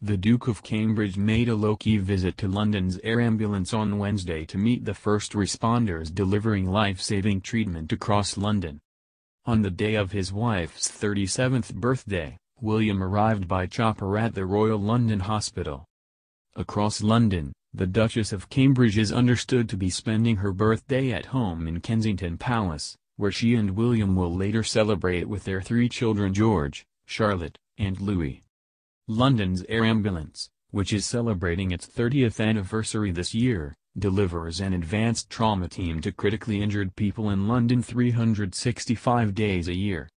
The Duke of Cambridge made a low-key visit to London's air ambulance on Wednesday to meet the first responders delivering life-saving treatment across London. On the day of his wife's 37th birthday, William arrived by chopper at the Royal London Hospital. Across London, the Duchess of Cambridge is understood to be spending her birthday at home in Kensington Palace, where she and William will later celebrate with their three children George, Charlotte, and Louis. London's Air Ambulance, which is celebrating its 30th anniversary this year, delivers an advanced trauma team to critically injured people in London 365 days a year.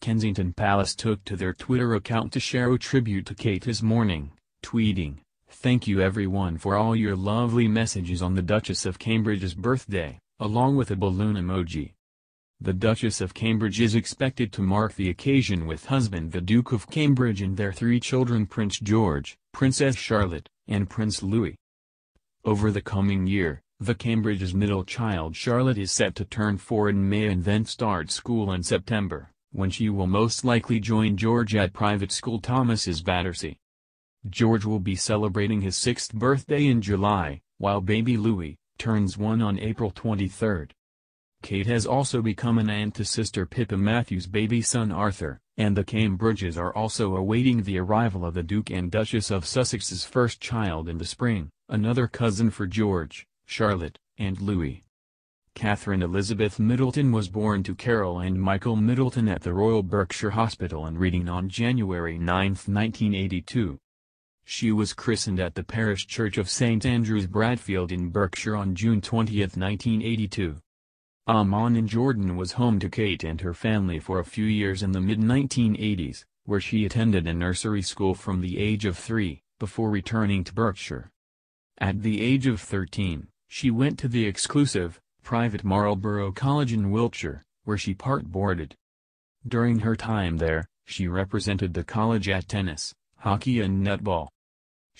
Kensington Palace took to their Twitter account to share a tribute to Kate this morning, tweeting, Thank you everyone for all your lovely messages on the Duchess of Cambridge's birthday, along with a balloon emoji. The Duchess of Cambridge is expected to mark the occasion with husband the Duke of Cambridge and their three children Prince George, Princess Charlotte, and Prince Louis. Over the coming year, the Cambridge's middle child Charlotte is set to turn four in May and then start school in September, when she will most likely join George at private school Thomas's Battersea. George will be celebrating his sixth birthday in July, while baby Louis, turns one on April 23. Kate has also become an aunt to sister Pippa Matthews' baby son Arthur, and the Cambridges are also awaiting the arrival of the Duke and Duchess of Sussex's first child in the spring, another cousin for George, Charlotte, and Louis. Catherine Elizabeth Middleton was born to Carol and Michael Middleton at the Royal Berkshire Hospital in Reading on January 9, 1982. She was christened at the parish church of St. Andrew's Bradfield in Berkshire on June 20, 1982. Amman in Jordan was home to Kate and her family for a few years in the mid-1980s, where she attended a nursery school from the age of three, before returning to Berkshire. At the age of 13, she went to the exclusive, private Marlborough College in Wiltshire, where she part-boarded. During her time there, she represented the college at tennis, hockey and netball.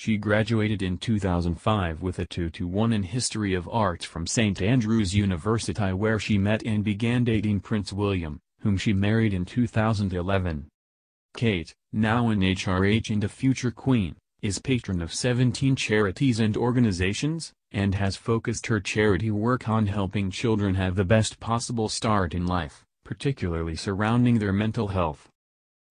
She graduated in 2005 with a 2-1 in History of Arts from St. Andrews University where she met and began dating Prince William, whom she married in 2011. Kate, now an HRH and a future queen, is patron of 17 charities and organizations, and has focused her charity work on helping children have the best possible start in life, particularly surrounding their mental health.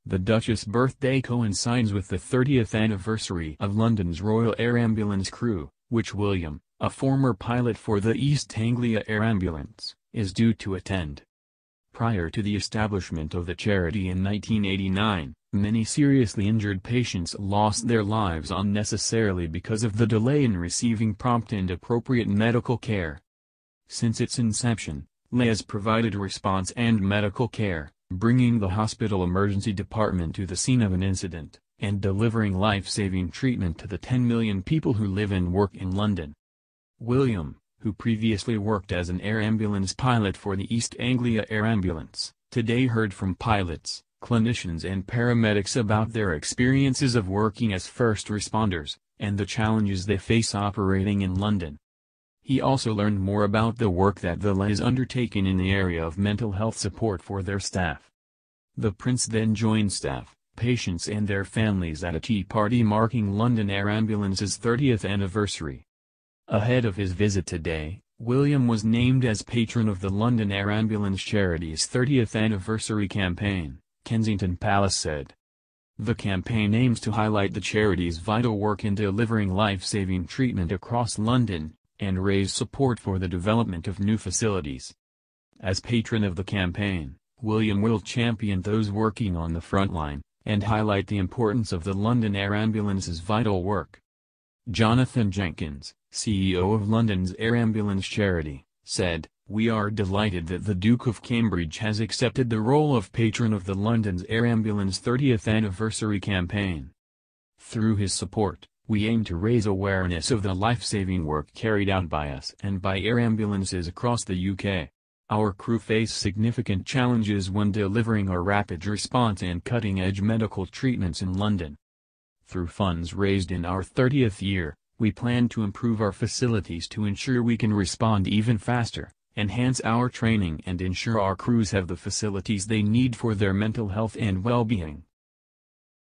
The Duchess' birthday coincides with the 30th anniversary of London's Royal Air Ambulance crew, which William, a former pilot for the East Anglia Air Ambulance, is due to attend. Prior to the establishment of the charity in 1989, many seriously injured patients lost their lives unnecessarily because of the delay in receiving prompt and appropriate medical care. Since its inception, LAY has provided response and medical care, bringing the hospital emergency department to the scene of an incident, and delivering life-saving treatment to the 10 million people who live and work in London. William, who previously worked as an air ambulance pilot for the East Anglia Air Ambulance, today heard from pilots, clinicians and paramedics about their experiences of working as first responders, and the challenges they face operating in London. He also learned more about the work that the LA is undertaking in the area of mental health support for their staff. The prince then joined staff, patients and their families at a tea party marking London Air Ambulance's 30th anniversary. Ahead of his visit today, William was named as patron of the London Air Ambulance Charity's 30th anniversary campaign, Kensington Palace said. The campaign aims to highlight the charity's vital work in delivering life-saving treatment across London, and raise support for the development of new facilities. As patron of the campaign, William will champion those working on the front line, and highlight the importance of the London Air Ambulance's vital work. Jonathan Jenkins, CEO of London's Air Ambulance Charity, said, We are delighted that the Duke of Cambridge has accepted the role of patron of the London's Air Ambulance 30th anniversary campaign. Through his support, we aim to raise awareness of the life-saving work carried out by us and by air ambulances across the UK. Our crew face significant challenges when delivering a rapid response and cutting-edge medical treatments in London. Through funds raised in our 30th year, we plan to improve our facilities to ensure we can respond even faster, enhance our training and ensure our crews have the facilities they need for their mental health and well-being.